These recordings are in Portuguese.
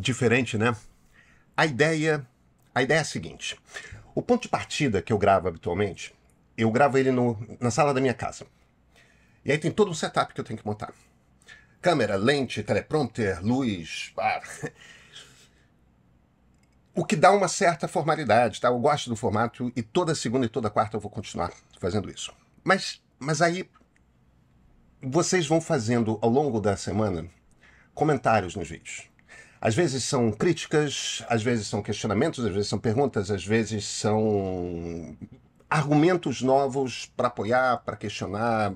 diferente, né? A ideia, a ideia é a seguinte: o ponto de partida que eu gravo habitualmente, eu gravo ele no, na sala da minha casa. E aí tem todo um setup que eu tenho que montar: câmera, lente, teleprompter, luz. Ah. O que dá uma certa formalidade, tá? Eu gosto do formato e toda segunda e toda quarta eu vou continuar fazendo isso. Mas, mas aí vocês vão fazendo ao longo da semana comentários nos vídeos. Às vezes são críticas, às vezes são questionamentos, às vezes são perguntas, às vezes são argumentos novos para apoiar, para questionar,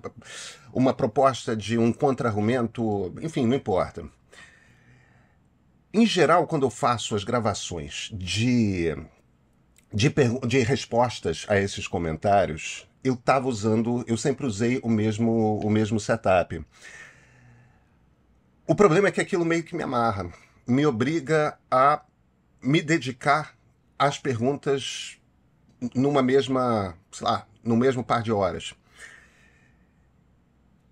uma proposta de um contra-argumento, enfim, não importa. Em geral, quando eu faço as gravações de, de, de respostas a esses comentários, eu estava usando, eu sempre usei o mesmo, o mesmo setup. O problema é que aquilo meio que me amarra me obriga a me dedicar às perguntas numa mesma, sei lá, no mesmo par de horas.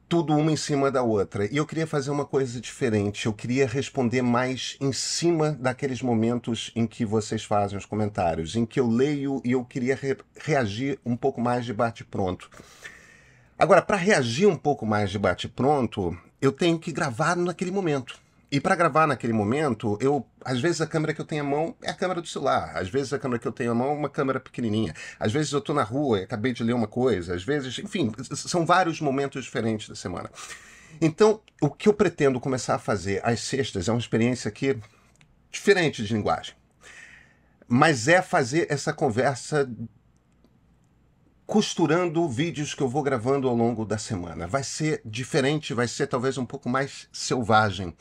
Tudo uma em cima da outra. E eu queria fazer uma coisa diferente. Eu queria responder mais em cima daqueles momentos em que vocês fazem os comentários, em que eu leio e eu queria re reagir um pouco mais de bate-pronto. Agora, para reagir um pouco mais de bate-pronto, eu tenho que gravar naquele momento. E para gravar naquele momento, eu às vezes a câmera que eu tenho à mão é a câmera do celular, às vezes a câmera que eu tenho à mão é uma câmera pequenininha, às vezes eu estou na rua e acabei de ler uma coisa, às vezes, enfim, são vários momentos diferentes da semana. Então, o que eu pretendo começar a fazer às sextas é uma experiência aqui é diferente de linguagem, mas é fazer essa conversa costurando vídeos que eu vou gravando ao longo da semana. Vai ser diferente, vai ser talvez um pouco mais selvagem.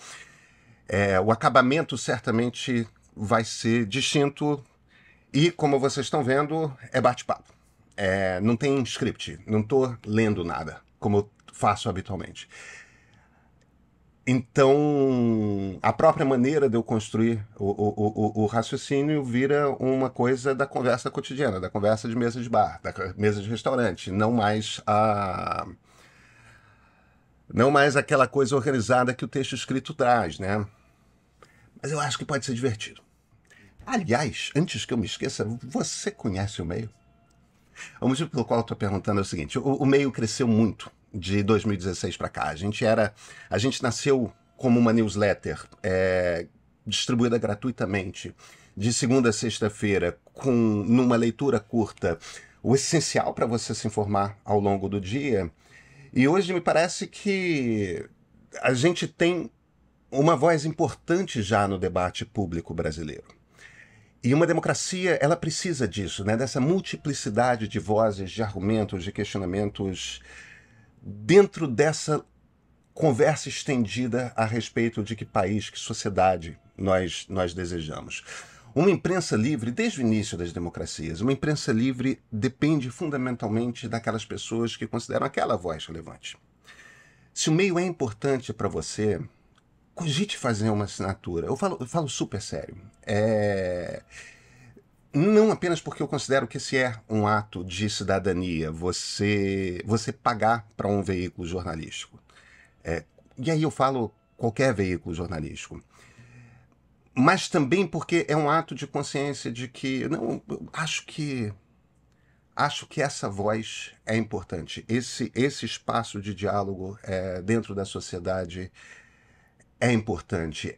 É, o acabamento certamente vai ser distinto e, como vocês estão vendo, é bate-papo. É, não tem script, não estou lendo nada, como eu faço habitualmente. Então, a própria maneira de eu construir o, o, o, o, raciocínio vira uma coisa da conversa cotidiana, da conversa de mesa de bar, da mesa de restaurante, não mais a. Não mais aquela coisa organizada que o texto escrito traz, né? mas eu acho que pode ser divertido. Aliás, antes que eu me esqueça, você conhece o meio? O motivo pelo qual eu estou perguntando é o seguinte: o, o meio cresceu muito de 2016 para cá. A gente era, a gente nasceu como uma newsletter é, distribuída gratuitamente de segunda a sexta-feira, com numa leitura curta, o essencial para você se informar ao longo do dia. E hoje me parece que a gente tem uma voz importante já no debate público brasileiro. E uma democracia, ela precisa disso, né? dessa multiplicidade de vozes, de argumentos, de questionamentos dentro dessa conversa estendida a respeito de que país, que sociedade nós, nós desejamos. Uma imprensa livre, desde o início das democracias, uma imprensa livre depende fundamentalmente daquelas pessoas que consideram aquela voz relevante. Se o meio é importante para você, cogite fazer uma assinatura. Eu falo, eu falo super sério. É... Não apenas porque eu considero que esse é um ato de cidadania, você, você pagar para um veículo jornalístico. É... E aí eu falo qualquer veículo jornalístico. Mas também porque é um ato de consciência de que, não, acho que acho que essa voz é importante. Esse, esse espaço de diálogo é, dentro da sociedade é importante.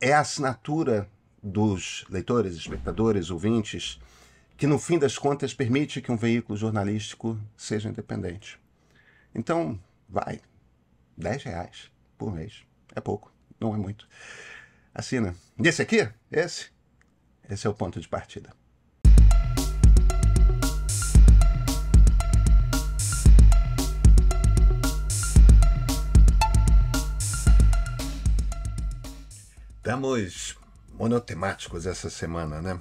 É a assinatura dos leitores, espectadores, ouvintes, que no fim das contas permite que um veículo jornalístico seja independente. Então, vai, 10 reais por mês. É pouco, não é muito. Assina. E esse aqui? Esse? Esse é o ponto de partida. Estamos monotemáticos essa semana, né?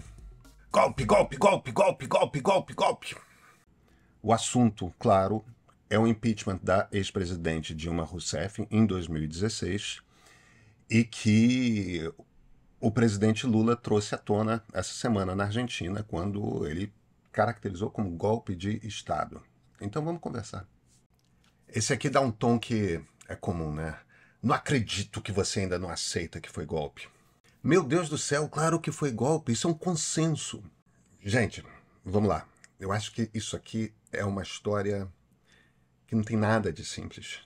Golpe, golpe, golpe, golpe, golpe, golpe, golpe. O assunto, claro, é o impeachment da ex-presidente Dilma Rousseff em 2016 e que o presidente Lula trouxe à tona essa semana na Argentina, quando ele caracterizou como golpe de Estado. Então vamos conversar. Esse aqui dá um tom que é comum, né? Não acredito que você ainda não aceita que foi golpe. Meu Deus do céu, claro que foi golpe, isso é um consenso. Gente, vamos lá. Eu acho que isso aqui é uma história que não tem nada de simples,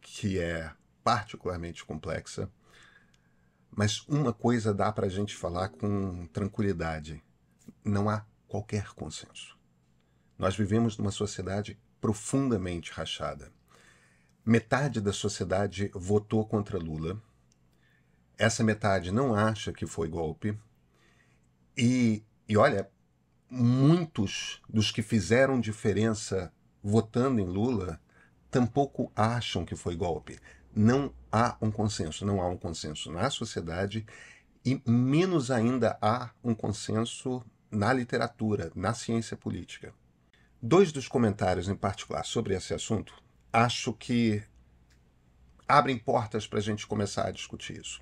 que é particularmente complexa, mas uma coisa dá para a gente falar com tranquilidade: não há qualquer consenso. Nós vivemos numa sociedade profundamente rachada. Metade da sociedade votou contra Lula. Essa metade não acha que foi golpe. E, e olha, muitos dos que fizeram diferença votando em Lula tampouco acham que foi golpe. Não há um consenso, não há um consenso na sociedade e menos ainda há um consenso na literatura, na ciência política. Dois dos comentários em particular sobre esse assunto acho que abrem portas para a gente começar a discutir isso.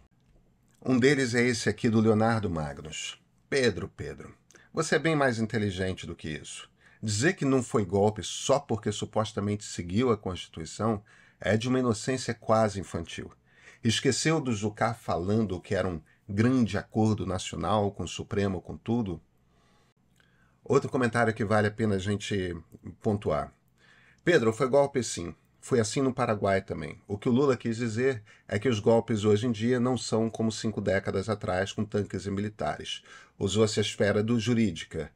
Um deles é esse aqui do Leonardo Magnus. Pedro, Pedro, você é bem mais inteligente do que isso. Dizer que não foi golpe só porque supostamente seguiu a Constituição é de uma inocência quase infantil. Esqueceu do Zucar falando que era um grande acordo nacional com o Supremo, com tudo? Outro comentário que vale a pena a gente pontuar. Pedro, foi golpe sim. Foi assim no Paraguai também. O que o Lula quis dizer é que os golpes hoje em dia não são como cinco décadas atrás com tanques e militares. Usou-se a esfera do jurídica.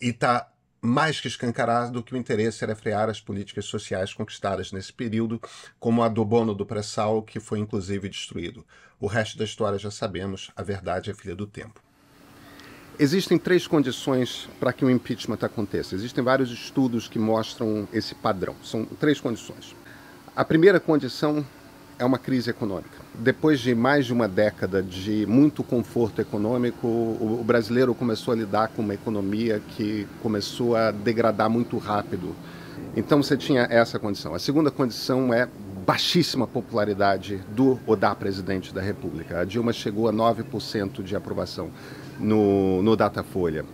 E está mais que escancarado que o interesse era frear as políticas sociais conquistadas nesse período, como a do bono do pré-sal, que foi inclusive destruído. O resto da história já sabemos, a verdade é filha do tempo. Existem três condições para que o impeachment aconteça. Existem vários estudos que mostram esse padrão. São três condições. A primeira condição é uma crise econômica. Depois de mais de uma década de muito conforto econômico, o brasileiro começou a lidar com uma economia que começou a degradar muito rápido. Então você tinha essa condição. A segunda condição é baixíssima popularidade do ou da presidente da República. A Dilma chegou a 9% de aprovação no, no Datafolha.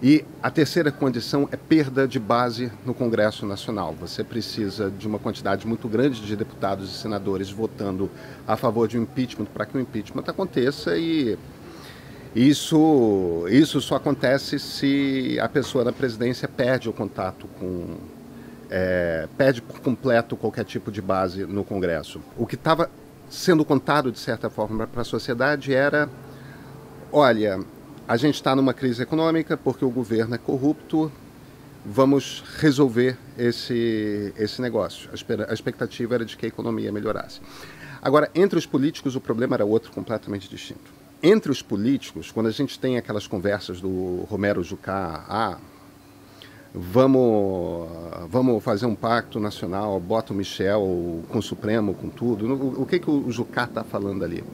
E a terceira condição é perda de base no Congresso Nacional. Você precisa de uma quantidade muito grande de deputados e senadores votando a favor de um impeachment para que o impeachment aconteça e isso, isso só acontece se a pessoa na presidência perde o contato com, é, pede por completo qualquer tipo de base no Congresso. O que estava sendo contado, de certa forma, para a sociedade era: olha, a gente está numa crise econômica porque o governo é corrupto, vamos resolver esse, esse negócio. A expectativa era de que a economia melhorasse. Agora, entre os políticos, o problema era outro, completamente distinto. Entre os políticos, quando a gente tem aquelas conversas do Romero Jucá, ah, vamos, vamos fazer um pacto nacional, bota o Michel com o Supremo, com tudo. O, o que, que o Jucá está falando ali?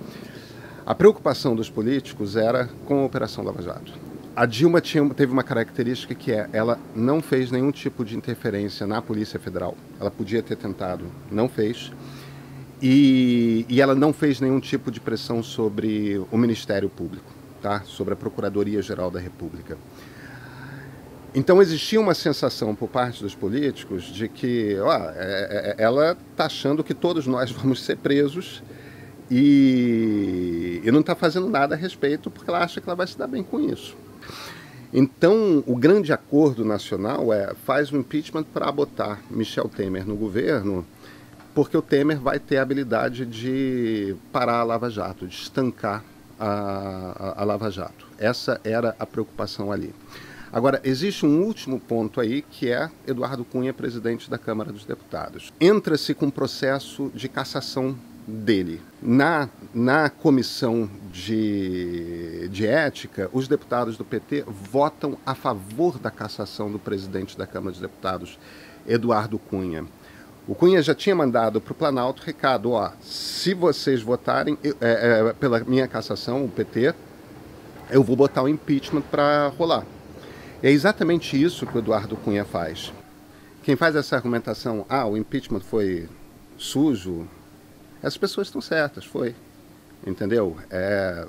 A preocupação dos políticos era com a Operação Lava Jato. A Dilma tinha, teve uma característica que é, ela não fez nenhum tipo de interferência na Polícia Federal. Ela podia ter tentado, não fez. E, e ela não fez nenhum tipo de pressão sobre o Ministério Público, tá? sobre a Procuradoria-Geral da República. Então existia uma sensação por parte dos políticos de que ó, é, é, é, ela está achando que todos nós vamos ser presos e, e não está fazendo nada a respeito porque ela acha que ela vai se dar bem com isso. Então o grande acordo nacional é faz um impeachment para botar Michel Temer no governo porque o Temer vai ter a habilidade de parar a Lava Jato, de estancar a, a, a Lava Jato. Essa era a preocupação ali. Agora, existe um último ponto aí que é Eduardo Cunha, presidente da Câmara dos Deputados. Entra-se com um processo de cassação dele. Na, na comissão de, de ética, os deputados do PT votam a favor da cassação do presidente da Câmara dos Deputados, Eduardo Cunha. O Cunha já tinha mandado para o Planalto recado: ó, se vocês votarem eu, é, é, pela minha cassação, o PT, eu vou botar o impeachment para rolar. É exatamente isso que o Eduardo Cunha faz. Quem faz essa argumentação, ah, o impeachment foi sujo, essas pessoas estão certas, foi. Entendeu? É,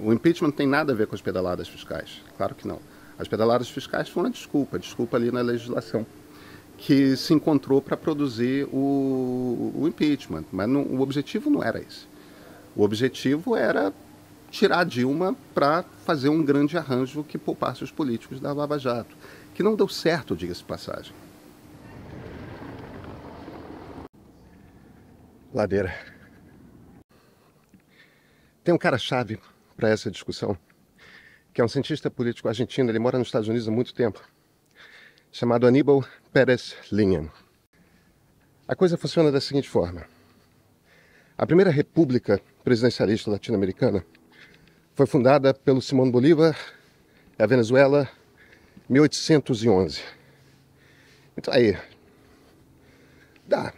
o impeachment não tem nada a ver com as pedaladas fiscais. Claro que não. As pedaladas fiscais foram uma desculpa, desculpa ali na legislação, que se encontrou para produzir o, o, impeachment. Mas não, o objetivo não era esse. O objetivo era tirar Dilma para fazer um grande arranjo que poupasse os políticos da Lava Jato, que não deu certo, diga-se passagem. Ladeira. Tem um cara chave para essa discussão, que é um cientista político argentino, ele mora nos Estados Unidos há muito tempo, chamado Aníbal Pérez Linham. A coisa funciona da seguinte forma. A primeira república presidencialista latino-americana foi fundada pelo Simão Bolívar, a Venezuela, 1811. Então aí, dá.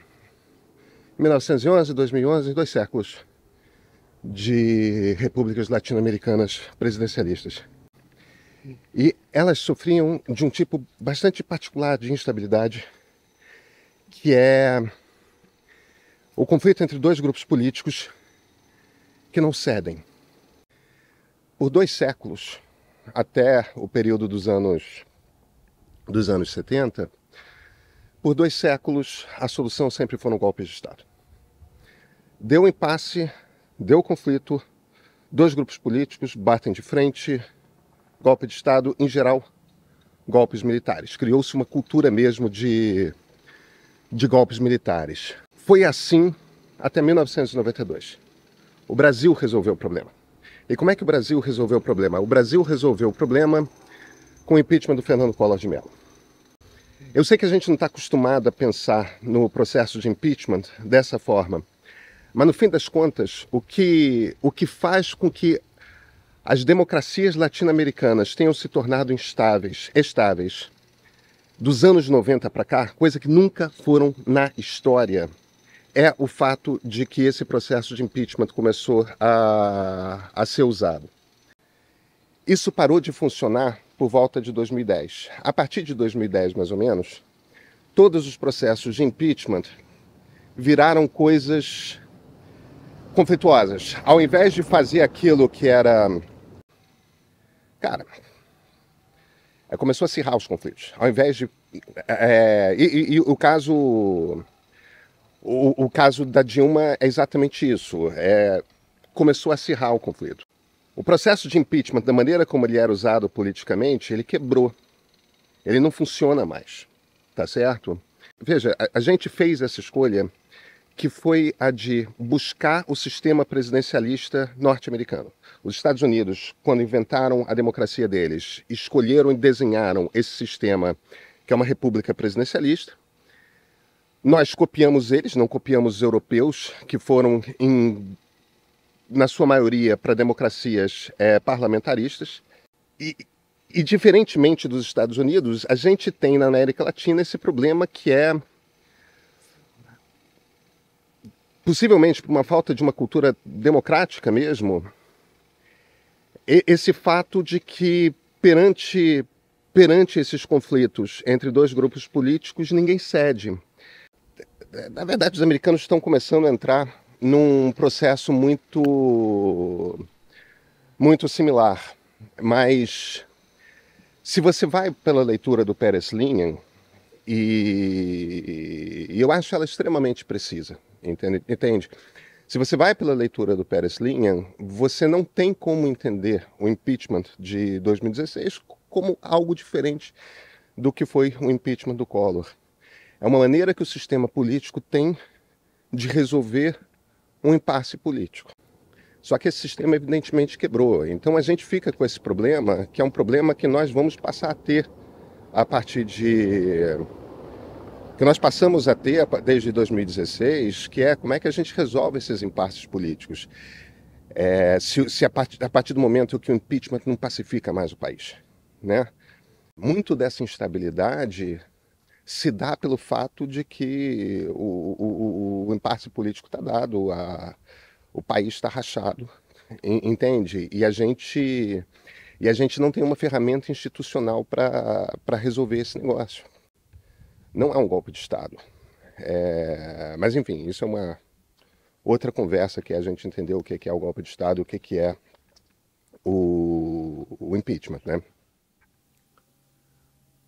1911, 2011, dois séculos de repúblicas latino-americanas presidencialistas. E elas sofriam de um tipo bastante particular de instabilidade, que é o conflito entre dois grupos políticos que não cedem. Por dois séculos, até o período dos anos, dos anos 70, por dois séculos a solução sempre foram golpes de Estado. Deu impasse, deu conflito, dois grupos políticos batem de frente, golpe de Estado em geral, golpes militares. Criou-se uma cultura mesmo de, de golpes militares. Foi assim até 1992. O Brasil resolveu o problema. E como é que o Brasil resolveu o problema? O Brasil resolveu o problema com o impeachment do Fernando Collor de Mello. Eu sei que a gente não está acostumado a pensar no processo de impeachment dessa forma, mas no fim das contas, o que, o que faz com que as democracias latino-americanas tenham se tornado instáveis, estáveis, dos anos 90 para cá, coisa que nunca foram na história é o fato de que esse processo de impeachment começou a, a ser usado. Isso parou de funcionar por volta de 2010. A partir de 2010, mais ou menos, todos os processos de impeachment viraram coisas conflituosas. Ao invés de fazer aquilo que era. Cara. É, começou a acirrar os conflitos. Ao invés de. É... é e, e, e o caso o, o caso da Dilma é exatamente isso. É, começou a acirrar o conflito. O processo de impeachment, da maneira como ele era usado politicamente, ele quebrou. Ele não funciona mais, tá certo? Veja, a, a gente fez essa escolha que foi a de buscar o sistema presidencialista norte-americano. Os Estados Unidos, quando inventaram a democracia deles, escolheram e desenharam esse sistema que é uma república presidencialista, nós copiamos eles, não copiamos os europeus, que foram, em, na sua maioria, para democracias é, parlamentaristas. E, e, diferentemente dos Estados Unidos, a gente tem na América Latina esse problema que é possivelmente por uma falta de uma cultura democrática mesmo, esse fato de que perante perante esses conflitos entre dois grupos políticos ninguém cede na verdade, os americanos estão começando a entrar num processo muito, muito similar. Mas se você vai pela leitura do Pérez Linian, e, e eu acho ela extremamente precisa, entende? entende? Se você vai pela leitura do Pérez Linian, você não tem como entender o impeachment de 2016 como algo diferente do que foi o impeachment do Collor. É uma maneira que o sistema político tem de resolver um impasse político. Só que esse sistema evidentemente quebrou. Então a gente fica com esse problema, que é um problema que nós vamos passar a ter a partir de que nós passamos a ter desde 2016, que é como é que a gente resolve esses impasses políticos. É, se, se a, a, partir do momento que o impeachment não pacifica mais o país, né? Muito dessa instabilidade se dá pelo fato de que o, o, o impasse político está dado, a, o país está rachado, entende? E a gente e a gente não tem uma ferramenta institucional para resolver esse negócio. Não é um golpe de Estado. É, mas, enfim, isso é uma outra conversa que a gente entendeu o que é o golpe de Estado e o que é o, o impeachment, né?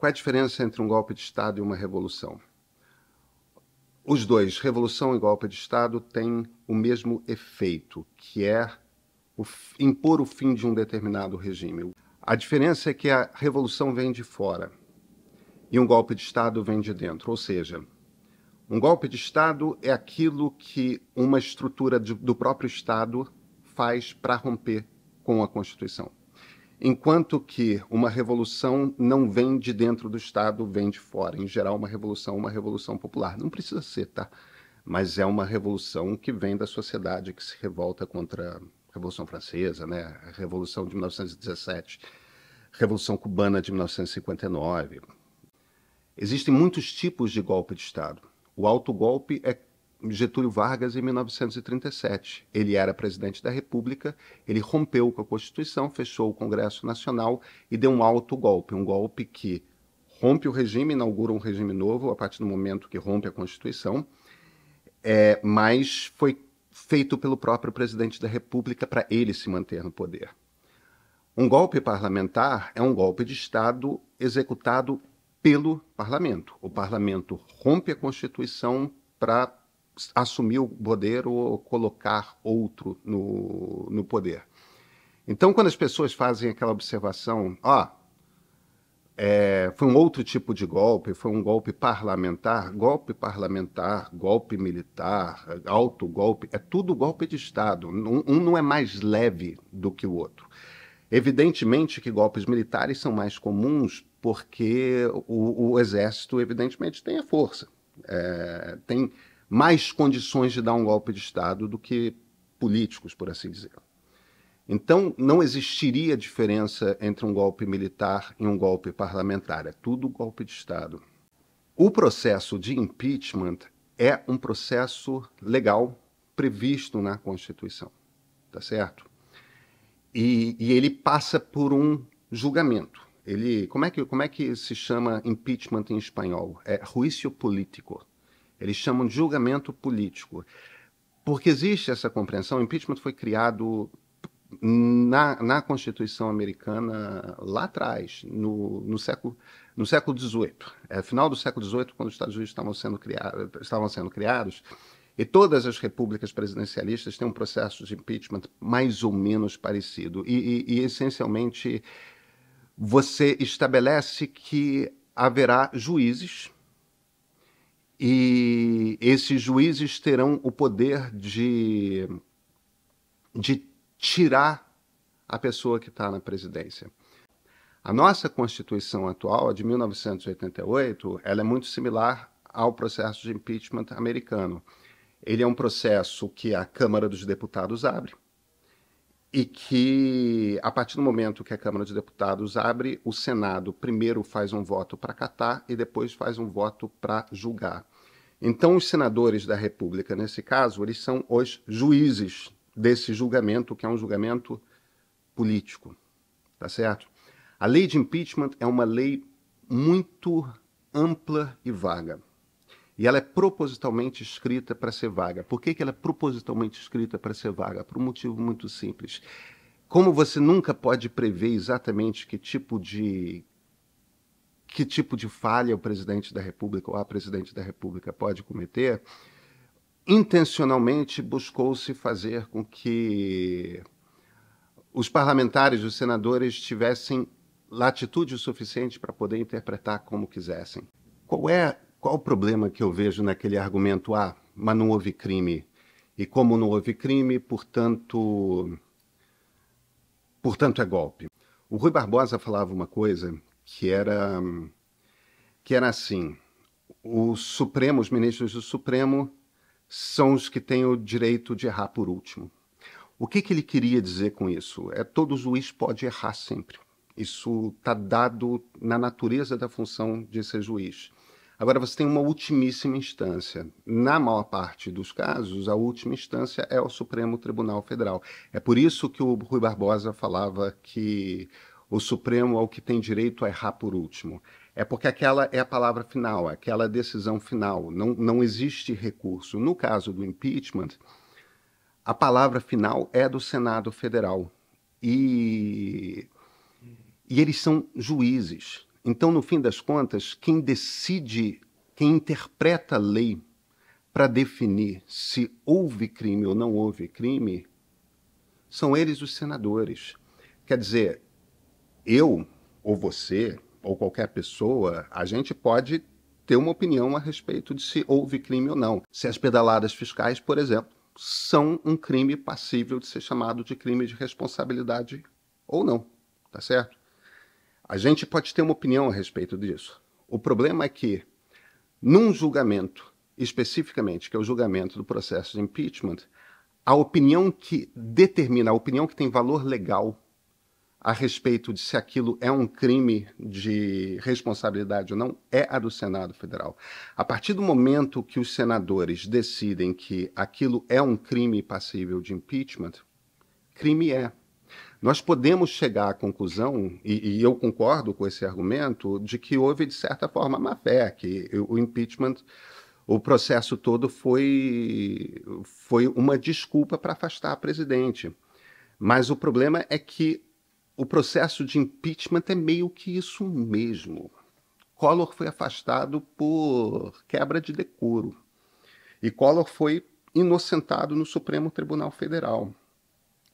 Qual é a diferença entre um golpe de Estado e uma revolução? Os dois, revolução e golpe de Estado, têm o mesmo efeito, que é o impor o fim de um determinado regime. A diferença é que a revolução vem de fora e um golpe de Estado vem de dentro. Ou seja, um golpe de Estado é aquilo que uma estrutura de, do próprio Estado faz para romper com a Constituição. Enquanto que uma revolução não vem de dentro do Estado, vem de fora. Em geral, uma revolução é uma revolução popular. Não precisa ser, tá? Mas é uma revolução que vem da sociedade que se revolta contra a Revolução Francesa, né? a Revolução de 1917, Revolução Cubana de 1959. Existem muitos tipos de golpe de Estado. O autogolpe é Getúlio Vargas em 1937. Ele era presidente da República, ele rompeu com a Constituição, fechou o Congresso Nacional e deu um alto golpe, um golpe que rompe o regime, inaugura um regime novo a partir do momento que rompe a Constituição, é, mas foi feito pelo próprio presidente da República para ele se manter no poder. Um golpe parlamentar é um golpe de Estado executado pelo parlamento. O parlamento rompe a Constituição para assumir o poder ou colocar outro no, no poder. Então, quando as pessoas fazem aquela observação, ó, oh, é, foi um outro tipo de golpe, foi um golpe parlamentar, golpe parlamentar, golpe militar, alto golpe, é tudo golpe de Estado. Um, um não é mais leve do que o outro. Evidentemente que golpes militares são mais comuns porque o, o exército, evidentemente, tem a força, é, tem mais condições de dar um golpe de Estado do que políticos, por assim dizer. Então, não existiria diferença entre um golpe militar e um golpe parlamentar. É tudo golpe de Estado. O processo de impeachment é um processo legal previsto na Constituição, tá certo? E, e ele passa por um julgamento. Ele, como é que como é que se chama impeachment em espanhol? É juízo político. Eles chamam de julgamento político. Porque existe essa compreensão, o impeachment foi criado na, na Constituição americana lá atrás, no, no século no século XVIII, é, final do século XVIII, quando os Estados Unidos estavam sendo, criado, estavam sendo criados, e todas as repúblicas presidencialistas têm um processo de impeachment mais ou menos parecido. E, e, e essencialmente, você estabelece que haverá juízes e esses juízes terão o poder de, de tirar a pessoa que está na presidência. A nossa Constituição atual, a de 1988, ela é muito similar ao processo de impeachment americano. Ele é um processo que a Câmara dos Deputados abre, e que, a partir do momento que a Câmara dos Deputados abre, o Senado primeiro faz um voto para catar e depois faz um voto para julgar. Então, os senadores da República, nesse caso, eles são os juízes desse julgamento, que é um julgamento político, tá certo? A lei de impeachment é uma lei muito ampla e vaga. E ela é propositalmente escrita para ser vaga. Por que, que ela é propositalmente escrita para ser vaga? Por um motivo muito simples. Como você nunca pode prever exatamente que tipo de que tipo de falha o presidente da República ou a presidente da República pode cometer, intencionalmente buscou-se fazer com que os parlamentares, os senadores tivessem latitude o suficiente para poder interpretar como quisessem. Qual é qual o problema que eu vejo naquele argumento? Ah, mas não houve crime. E como não houve crime, portanto. Portanto, é golpe. O Rui Barbosa falava uma coisa que era. que era assim: o Supremo, os ministros do Supremo, são os que têm o direito de errar por último. O que, que ele queria dizer com isso? É todo juiz pode errar sempre. Isso está dado na natureza da função de ser juiz. Agora, você tem uma ultimíssima instância. Na maior parte dos casos, a última instância é o Supremo Tribunal Federal. É por isso que o Rui Barbosa falava que o Supremo é o que tem direito a errar por último. É porque aquela é a palavra final, aquela é decisão final. Não, não existe recurso. No caso do impeachment, a palavra final é do Senado Federal. E, e eles são juízes então, no fim das contas, quem decide, quem interpreta a lei para definir se houve crime ou não houve crime, são eles os senadores. Quer dizer, eu ou você ou qualquer pessoa, a gente pode ter uma opinião a respeito de se houve crime ou não. Se as pedaladas fiscais, por exemplo, são um crime passível de ser chamado de crime de responsabilidade ou não, tá certo? A gente pode ter uma opinião a respeito disso. O problema é que, num julgamento, especificamente, que é o julgamento do processo de impeachment, a opinião que determina, a opinião que tem valor legal a respeito de se aquilo é um crime de responsabilidade ou não é a do Senado Federal. A partir do momento que os senadores decidem que aquilo é um crime passível de impeachment, crime é. Nós podemos chegar à conclusão, e, e, eu concordo com esse argumento, de que houve, de certa forma, má fé, que o impeachment, o processo todo foi, foi uma desculpa para afastar a presidente. Mas o problema é que o processo de impeachment é meio que isso mesmo. Collor foi afastado por quebra de decoro. E Collor foi inocentado no Supremo Tribunal Federal.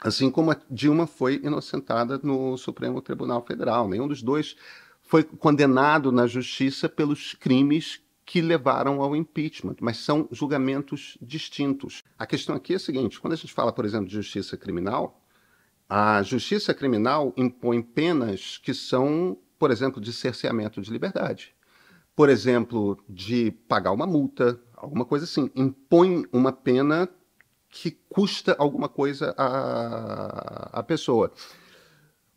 Assim como a Dilma foi inocentada no Supremo Tribunal Federal. Nenhum dos dois foi condenado na justiça pelos crimes que levaram ao impeachment, mas são julgamentos distintos. A questão aqui é a seguinte: quando a gente fala, por exemplo, de justiça criminal, a justiça criminal impõe penas que são, por exemplo, de cerceamento de liberdade, por exemplo, de pagar uma multa, alguma coisa assim. Impõe uma pena que custa alguma coisa à, à pessoa.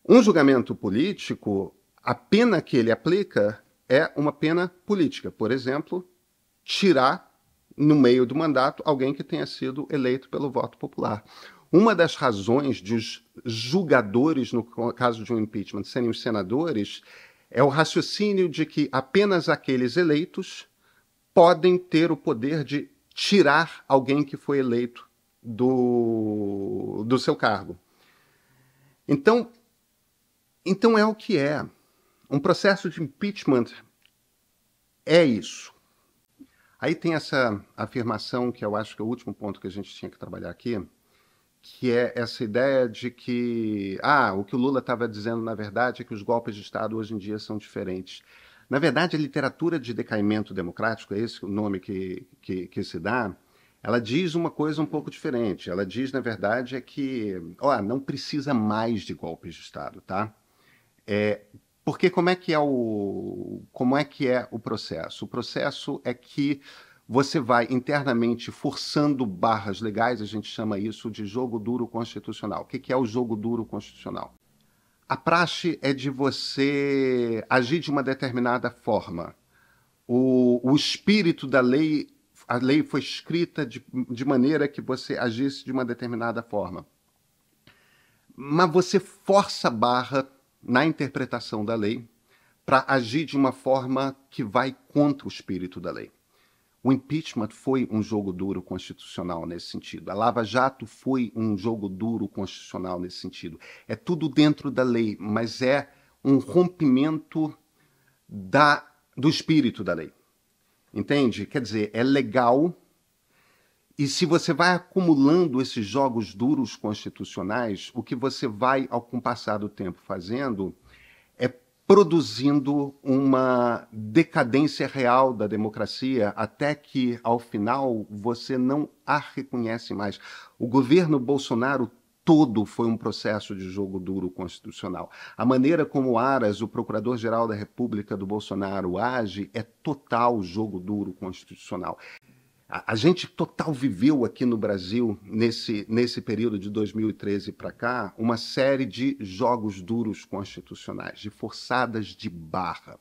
Um julgamento político, a pena que ele aplica é uma pena política. Por exemplo, tirar no meio do mandato alguém que tenha sido eleito pelo voto popular. Uma das razões de os julgadores, no caso de um impeachment, serem os senadores, é o raciocínio de que apenas aqueles eleitos podem ter o poder de tirar alguém que foi eleito do, do seu cargo. Então, então é o que é. Um processo de impeachment é isso. Aí tem essa afirmação que eu acho que é o último ponto que a gente tinha que trabalhar aqui, que é essa ideia de que ah, o que o Lula estava dizendo na verdade é que os golpes de Estado hoje em dia são diferentes. Na verdade, a literatura de decaimento democrático, é esse o nome que, que, que se dá, ela diz uma coisa um pouco diferente. Ela diz, na verdade, é que, ó, não precisa mais de golpes de Estado, tá? É, porque como é que é o como é que é o processo? O processo é que você vai internamente forçando barras legais, a gente chama isso de jogo duro constitucional. O que, que é o jogo duro constitucional? A praxe é de você agir de uma determinada forma. O, o espírito da lei a lei foi escrita de, de maneira que você agisse de uma determinada forma. Mas você força a barra na interpretação da lei para agir de uma forma que vai contra o espírito da lei. O impeachment foi um jogo duro constitucional nesse sentido. A Lava Jato foi um jogo duro constitucional nesse sentido. É tudo dentro da lei, mas é um rompimento da, do espírito da lei. Entende? Quer dizer, é legal. E se você vai acumulando esses jogos duros constitucionais, o que você vai, ao passar do tempo, fazendo é produzindo uma decadência real da democracia, até que, ao final, você não a reconhece mais. O governo Bolsonaro todo foi um processo de jogo duro constitucional. A maneira como Aras, o procurador-geral da República do Bolsonaro, age é total jogo duro constitucional. A, gente total viveu aqui no Brasil, nesse, nesse período de 2013 para cá, uma série de jogos duros constitucionais, de forçadas de barra.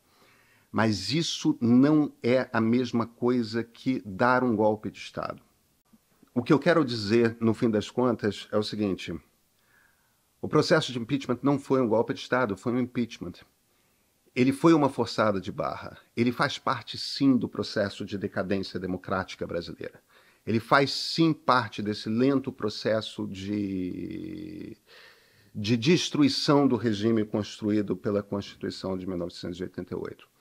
Mas isso não é a mesma coisa que dar um golpe de Estado. O que eu quero dizer, no fim das contas, é o seguinte: o processo de impeachment não foi um golpe de Estado, foi um impeachment. Ele foi uma forçada de barra. Ele faz parte, sim, do processo de decadência democrática brasileira. Ele faz, sim, parte desse lento processo de, de destruição do regime construído pela Constituição de 1988.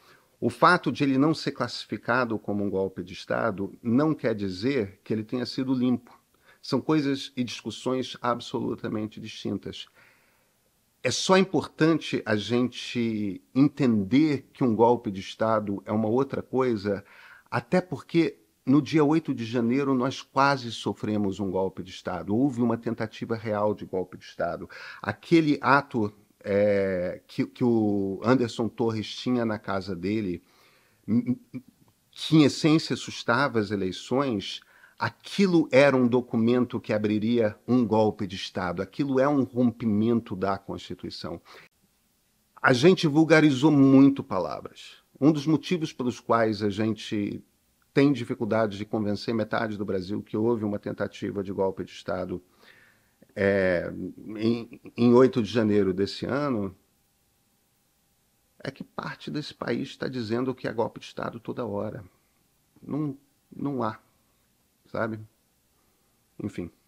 O fato de ele não ser classificado como um golpe de Estado não quer dizer que ele tenha sido limpo. São coisas e discussões absolutamente distintas. É só importante a gente entender que um golpe de Estado é uma outra coisa, até porque no dia 8 de janeiro, nós quase sofremos um golpe de Estado. Houve uma tentativa real de golpe de Estado. Aquele ato é, que, que o Anderson Torres tinha na casa dele, que em essência sustava as eleições, aquilo era um documento que abriria um golpe de Estado, aquilo é um rompimento da Constituição. A gente vulgarizou muito palavras. Um dos motivos pelos quais a gente tem dificuldade de convencer metade do Brasil que houve uma tentativa de golpe de Estado é, em, em 8 de janeiro desse ano, é que parte desse país está dizendo que é golpe de Estado toda hora. Não, não há, sabe? Enfim.